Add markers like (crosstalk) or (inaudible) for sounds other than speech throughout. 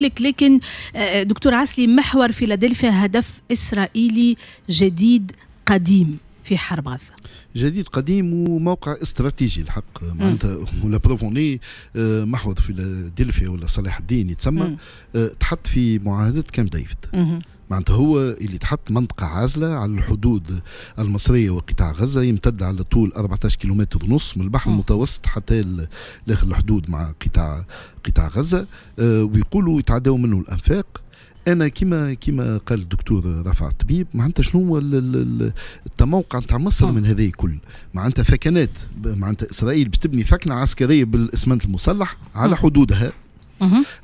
لك لكن آه، آه، دكتور عسلي محور فيلادلفيا هدف إسرائيلي جديد قديم في حرب غزه جديد قديم وموقع استراتيجي الحق معناتها ولا بروفوني آه، محور فيلادلفيا ولا صلاح الدين يتسمى تحط في معاهده كام ديفيد معناتها هو اللي تحط منطقة عازلة على الحدود المصرية وقطاع غزة يمتد على طول 14 كيلومتر ونص من البحر المتوسط حتى داخل الحدود مع قطاع قطاع غزة آه، ويقولوا يتعداو منه الأنفاق انا كما كما قال الدكتور رفع الطبيب معناتها شنو هو التموقع نتاع مصر من هذا كل معناتها فكنات معناتها اسرائيل باش تبني ثكنه عسكريه بالاسمنت المسلح على حدودها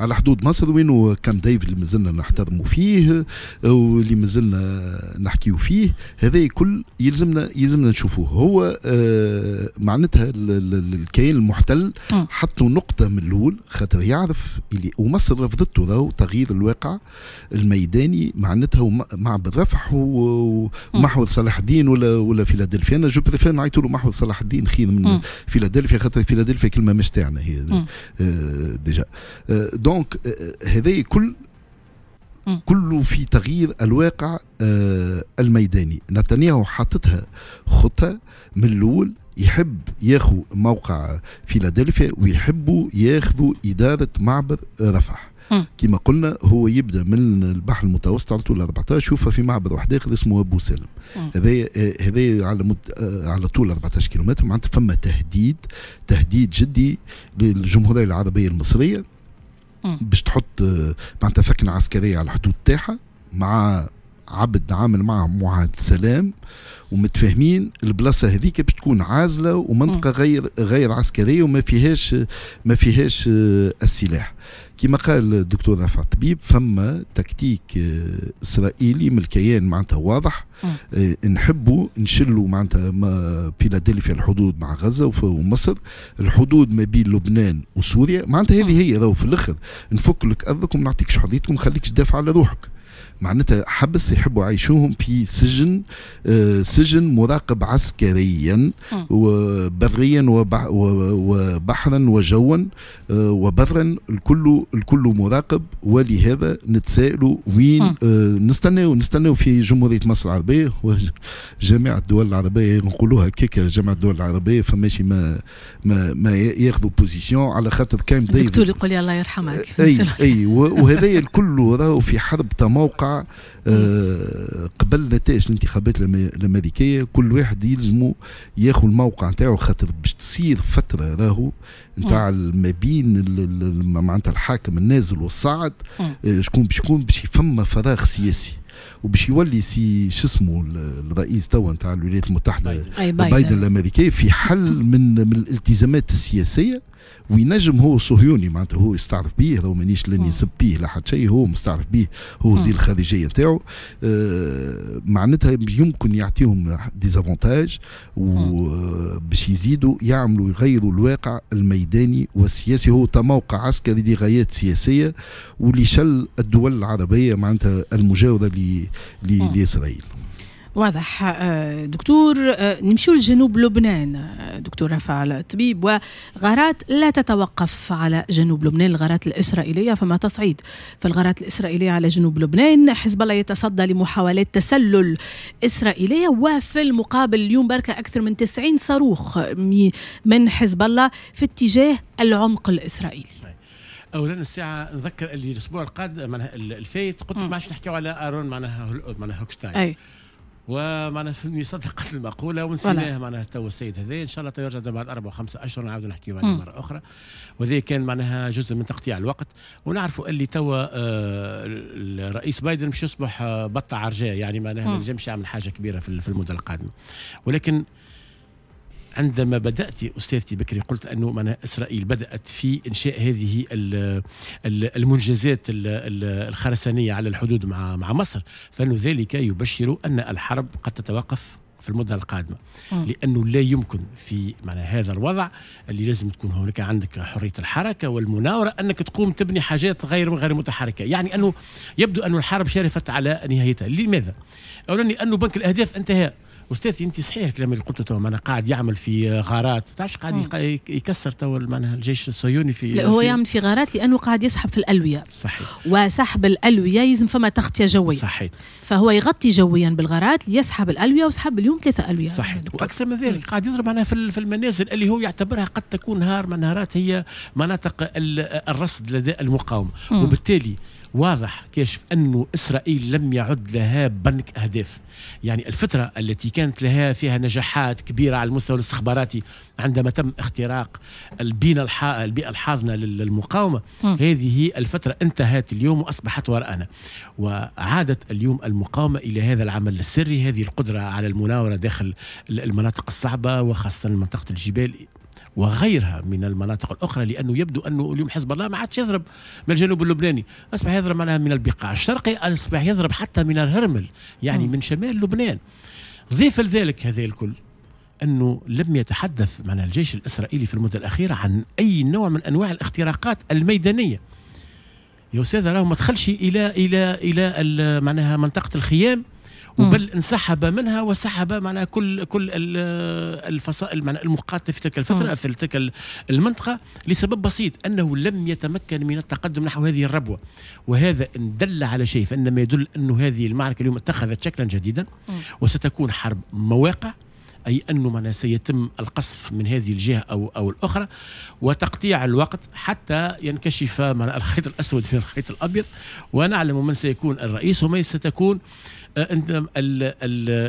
على حدود مصر وين كام ديف اللي مازلنا نحترموا فيه واللي مازلنا نحكيوا فيه هذا كل يلزمنا يلزمنا نشوفوه هو آه معناتها الكيان المحتل حط حطوا نقطة من الأول خاطر يعرف اللي ومصر رفضته راهو تغيير الواقع الميداني معناتها مع بالرفح ومحور صلاح الدين ولا ولا فيلادلفيا أنا جو بريفير نعيطوا له محور صلاح الدين خير من فيلادلفيا خاطر فيلادلفيا كلمة مش تاعنا هي آه، ديجا دونك آه، آه، آه، هذا كل كله في تغيير الواقع الميداني نتنياهو حاطتها خطة من الأول يحب ياخو موقع فيلادلفيا ويحبوا ياخذوا إدارة معبر رفح كما قلنا هو يبدا من البحر المتوسط على طول 14 شوفه في معبر واحد اخر اسمه ابو سالم هذايا هذا على مد... على طول 14 كيلومتر معناتها فما تهديد تهديد جدي للجمهوريه العربيه المصريه باش تحط معناتها فكنه عسكريه على الحدود تاعها مع عبد عامل معهم معاد سلام ومتفاهمين البلاصه هذيك باش تكون عازله ومنطقه غير غير عسكريه وما فيهاش ما فيهاش آه، السلاح كما قال الدكتور رفع طبيب فما تكتيك آه، اسرائيلي من الكيان معناتها واضح اه نحبوا نشلوا معناتها ما فيلادلفيا الحدود مع غزه ومصر الحدود ما بين لبنان وسوريا معناتها هذه هي راهو في الاخر نفك لك ارضك وما نعطيكش حريتك وما نخليكش تدافع على روحك معناتها حبس يحبوا يعيشوهم في سجن آه، سجن مراقب عسكريا وبريا وبحرا وجوا آه، وبرا الكل الكل مراقب ولهذا نتسائلوا وين آه، نستناو نستناو في جمهوريه مصر العربيه وجميع الدول العربيه نقولوها هكاك جميع الدول العربيه فماشي ما ما, ما ياخذوا بوزيسيون على خاطر كان دكتور يقول الله يرحمك اي اي وهذايا الكل راهو في حرب تمام موقع آه، قبل نتائج الانتخابات الامريكيه كل واحد يلزمه ياخذ الموقع نتاعو خاطر باش تصير فتره راهو نتاع ما بين معناتها الحاكم النازل والصاعد آه، شكون باش يكون باش يفما فراغ سياسي وباش يولي سي شو اسمه الرئيس توا نتاع الولايات المتحده بايدن. بايدن. بايدن الامريكي في حل من من الالتزامات السياسيه وينجم هو صهيوني معناته هو يستعرف به هو مانيش لاني نسب به لا حد شيء هو مستعرف به هو وزير الخارجيه نتاعو آه معناتها يمكن يعطيهم ديزافونتاج وباش آه، يزيدوا يعملوا يغيروا الواقع الميداني والسياسي هو تموقع عسكري لغايات سياسيه واللي شل الدول العربيه معناتها المجاوره اللي آه. لاسرائيل واضح آه، دكتور آه، نمشيو لجنوب لبنان دكتور رفال الطبيب وغارات لا تتوقف على جنوب لبنان الغارات الإسرائيلية فما تصعيد فالغارات الإسرائيلية على جنوب لبنان حزب الله يتصدى لمحاولات تسلل إسرائيلية وفي المقابل اليوم بركة أكثر من 90 صاروخ من حزب الله في اتجاه العمق الإسرائيلي اولا الساعه نذكر اللي الاسبوع القادم معناها الفايت قلت ما عادش نحكيو على ارون معناها معناها هوكشتاين اي ومعناها فهمني صدق المقوله ونسيناه معناها تو السيد هذا ان شاء الله تو يرجع بعد اربع وخمسة اشهر نعاودوا نحكيو عليه مره اخرى وهذا كان معناها جزء من تقطيع الوقت ونعرفوا اللي توا آه، الرئيس بايدن مش يصبح آه، بطة عرجاء يعني معناها ما نجمش يعمل حاجه كبيره في المده القادمه ولكن عندما بدأت أستاذتي بكري قلت أنه من أمم إسرائيل بدأت في إنشاء هذه المنجزات الخرسانية على الحدود مع مع مصر فان ذلك يبشر أن الحرب قد تتوقف في المدة القادمة آه. لأنه لا يمكن في معنى هذا الوضع اللي لازم تكون هناك عندك حرية الحركة والمناورة أنك تقوم تبني حاجات غير غير متحركة يعني أنه يبدو أن الحرب شرفت على نهايتها لماذا؟ أولا لأنه بنك الأهداف انتهى استاذ انت صحيح الكلام اللي قلته تو معناها قاعد يعمل في غارات تعرفش قاعد يكسر تو معناها الجيش الصهيوني في لا هو في يعمل في غارات لانه قاعد يسحب في الالويه صحيح وسحب الالويه يلزم فما تغطيه جويه صحيح فهو يغطي جويا بالغارات ليسحب الالويه وسحب اليوم ثلاثه الويه صحيح يعني واكثر من ذلك قاعد يضرب معناها في المنازل اللي هو يعتبرها قد تكون نهار من نهارات هي مناطق الرصد لدى المقاومه وبالتالي واضح كاشف أنه إسرائيل لم يعد لها بنك أهداف يعني الفترة التي كانت لها فيها نجاحات كبيرة على المستوى الاستخباراتي عندما تم اختراق البيئة البيئة الحاضنة للمقاومة م. هذه الفترة انتهت اليوم وأصبحت وراءنا وعادت اليوم المقاومة إلى هذا العمل السري هذه القدرة على المناورة داخل المناطق الصعبة وخاصة منطقة الجبال وغيرها من المناطق الاخرى لانه يبدو انه اليوم حزب الله ما عادش يضرب من الجنوب اللبناني اصبح يضرب معناها من البقاع الشرقي اصبح يضرب حتى من الهرمل يعني من شمال لبنان ضيف لذلك هذا الكل انه لم يتحدث معنا الجيش الاسرائيلي في المده الاخيره عن اي نوع من انواع الاختراقات الميدانيه يا استاذ راهو ما دخلش الى الى الى, إلى معناها منطقه الخيام وبل انسحب منها وسحب معنا كل كل الفصائل معنا المقاتله في تلك الفتره في تلك المنطقه لسبب بسيط انه لم يتمكن من التقدم نحو هذه الربوه وهذا ان دل على شيء فانما يدل انه هذه المعركه اليوم اتخذت شكلا جديدا وستكون حرب مواقع أي أنه من سيتم القصف من هذه الجهة أو, أو الأخرى وتقطيع الوقت حتى ينكشف من الخيط الأسود في الخيط الأبيض ونعلم من سيكون الرئيس ومن ستكون آه،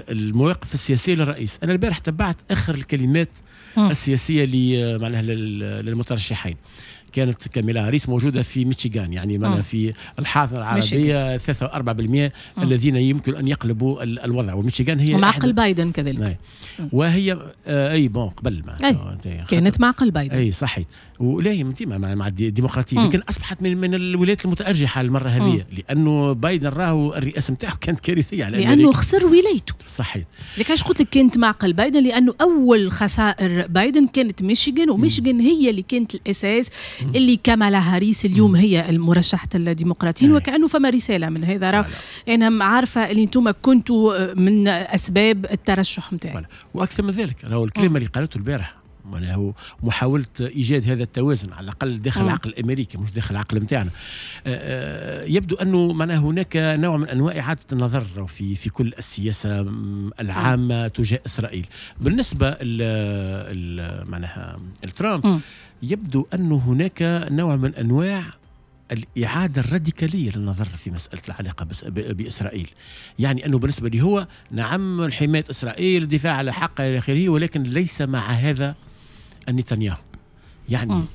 المواقف السياسية للرئيس أنا البارح تبعت آخر الكلمات السياسية معناها للمترشحين كانت كميلاريس موجوده في ميشيغان يعني معنا آه. في الحاضنه العربيه 3 4% آه. الذين يمكن ان يقلبوا الوضع وميشيغان هي معقل بايدن كذلك أي. نعم. وهي آه، اي بون قبل ما كانت معقل بايدن اي صحيح ولا هي مع الديمقراطيه لكن اصبحت من من الولايات المتارجحه المره هذه لانه بايدن راهو الرئاسه نتاعو كانت كارثيه على لانه أمريكا. خسر ولايته صحيح لكاش قلت لك كانت معقل بايدن لانه اول خسائر بايدن كانت ميشيغان وميشيغان هي اللي كانت الاساس اللي كمالا هاريس اليوم هي المرشحة الديمقراطيين إيه. وكأنه فما رسالة من هذا راه أنا عارفة اللي أنتم كنتوا آه، من أسباب الترشح نتاعي وأكثر من ذلك أنا الكلمة اللي قالته البارح معناه محاولة إيجاد هذا التوازن على الأقل داخل نعم. العقل الأمريكي مش داخل العقل نتاعنا آه، آه، يبدو أنه معناه هناك نوع من أنواع إعادة النظر في في كل السياسة العامة نعم. تجاه إسرائيل بالنسبة معناها ترامب يبدو أنه هناك نوع من أنواع الإعادة الراديكالية للنظر في مسألة العلاقة بإسرائيل يعني أنه بالنسبة لي هو نعم حماية إسرائيل الدفاع على حقها إلى آخره ولكن ليس مع هذا نتنياهو يعني م.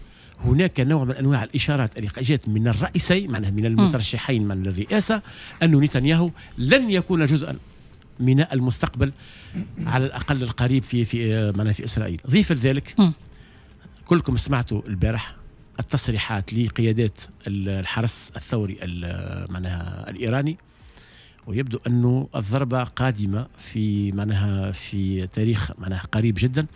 هناك نوع من انواع الاشارات اللي جات من الرئيسي معناها من المترشحين من الرئاسه أن نتنياهو لن يكون جزءا من المستقبل على الاقل القريب في في معناها في اسرائيل ضيف لذلك كلكم سمعتوا البارح التصريحات لقيادات الحرس الثوري معناها الايراني ويبدو أنه الضربة قادمة في معناها في تاريخ معناها قريب جدا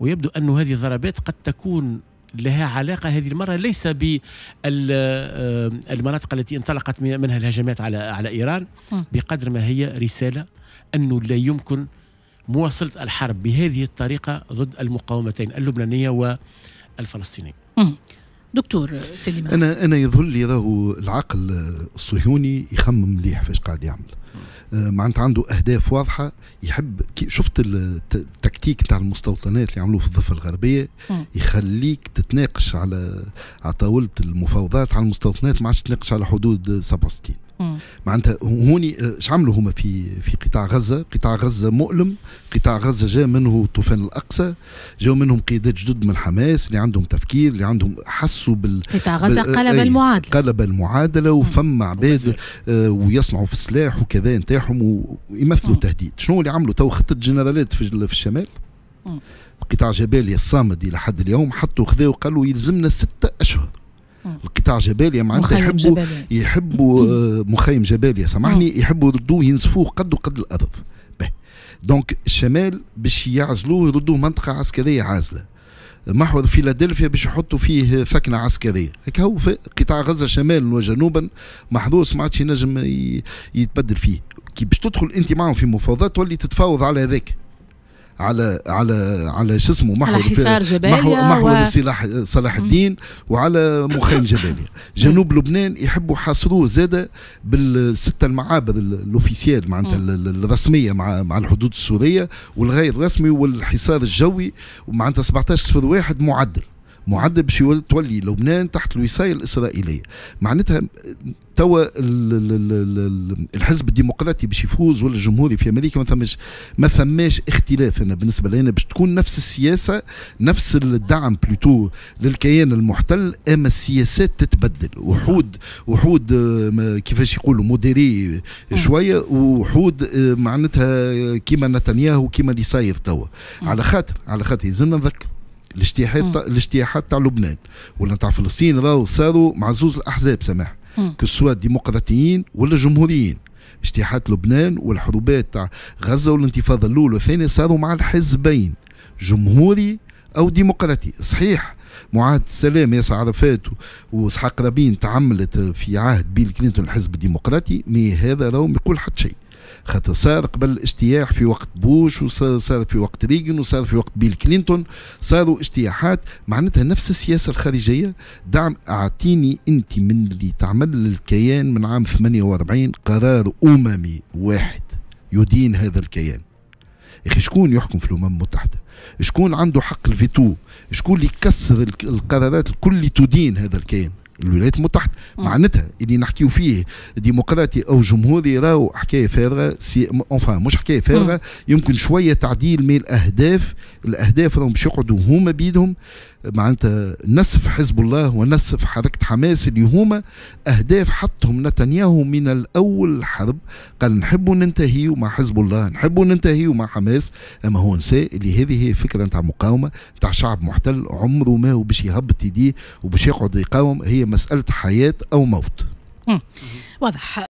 ويبدو أنه هذه الضربات قد تكون لها علاقة هذه المرة ليس بالمناطق آه، التي انطلقت منها الهجمات على على إيران بقدر ما هي رسالة أنه لا يمكن مواصلة الحرب بهذه الطريقة ضد المقاومتين اللبنانية والفلسطينية دكتور سليم انا انا يظهر لي راهو العقل الصهيوني يخمم مليح فاش قاعد يعمل آه، معناتها عنده اهداف واضحه يحب شفت التكتيك تاع المستوطنات اللي عملوه في الضفه الغربيه يخليك تتناقش على على طاوله المفاوضات على المستوطنات ما عادش تناقش على حدود 67 معناتها هوني اش آه، عملوا هما في في قطاع غزه قطاع غزه مؤلم قطاع غزه جاء منه طوفان الاقصى جاءوا منهم قيادات جدد من حماس اللي عندهم تفكير اللي عندهم حسوا بال قطاع غزه بال... قلب إيه، المعادله قلب المعادله وفما عباد آه، ويصنعوا في السلاح وكذا نتاعهم ويمثلوا تهديد شنو اللي عملوا تو خطه جنرالات في, الشمال مم. قطاع جبالي الصامد الى حد اليوم حطوا خذاوا قالوا يلزمنا ستة اشهر القطاع جباليا معناتها يحبوا يحبوا آه، مخيم جبالي سامحني يحبوا يردوه ينصفوه قد وقد الارض دونك الشمال باش يعزلوه يردوه منطقه عسكريه عازله محور فيلادلفيا باش يحطوا فيه فكنه عسكريه هكا هو في قطاع غزه شمالا وجنوبا محروس ما عادش ينجم يتبدل فيه كي باش تدخل انت معهم في مفاوضات تولي تتفاوض على هذاك على على على شو اسمه محور على حصار جباليا محور, محور و... صلاح صلاح الدين وعلى مخيم جباليا (laughs) جنوب لبنان يحبوا يحاصروه زادا بالستة المعابر الاوفيسيال معناتها الرسميه مع مع الحدود السوريه والغير رسمي والحصار الجوي معناتها 17 صفر واحد معدل معد باش تولي لبنان تحت الوصايه الاسرائيليه معناتها توا الحزب الديمقراطي باش يفوز ولا الجمهوري في امريكا ما ثماش ما ثماش اختلاف انا بالنسبه لنا باش تكون نفس السياسه نفس الدعم بلوتو للكيان المحتل اما السياسات تتبدل وحود وحود كيفاش يقولوا موديري شويه وحود آه، معناتها كيما نتنياهو كيما اللي صاير توا على خاطر على خاطر يلزمنا نذكر الاجتياحات الاجتياحات تاع لبنان ولا تاع فلسطين راهو صاروا مع زوز الاحزاب سماح كسوا ديمقراطيين ولا جمهوريين اجتياحات لبنان والحروبات تاع غزه والانتفاضه الاولى والثانيه صاروا مع الحزبين جمهوري او ديمقراطي صحيح معاهد السلام ياسر عرفات واسحاق رابين تعملت في عهد بيل كلينتون الحزب الديمقراطي مي هذا ما يقول حتى شيء خاطر صار قبل الاجتياح في وقت بوش وصار في وقت ريغن وصار في وقت بيل كلينتون صاروا اجتياحات معناتها نفس السياسه الخارجيه دعم اعطيني انت من اللي تعمل الكيان من عام 48 قرار اممي واحد يدين هذا الكيان يا اخي شكون يحكم في الامم المتحده شكون عنده حق الفيتو شكون اللي يكسر القرارات الكل تدين هذا الكيان الولايات المتحده معناتها اللي نحكيو فيه ديمقراطي او جمهوري راهو حكايه فارغه سي اونفان مش حكايه فارغه يمكن شويه تعديل من الاهداف الاهداف راهم باش يقعدوا هما بيدهم معناتها نسف حزب الله ونسف حركة حماس اللي هما أهداف حطهم نتنياهو من الأول الحرب قال نحبوا ننتهيوا مع حزب الله نحبوا ننتهيوا مع حماس أما هو نساء اللي هذه هي فكرة نتاع مقاومة نتاع شعب محتل عمره ما هو باش يهبط يديه وباش يقعد يقاوم هي مسألة حياة أو موت واضح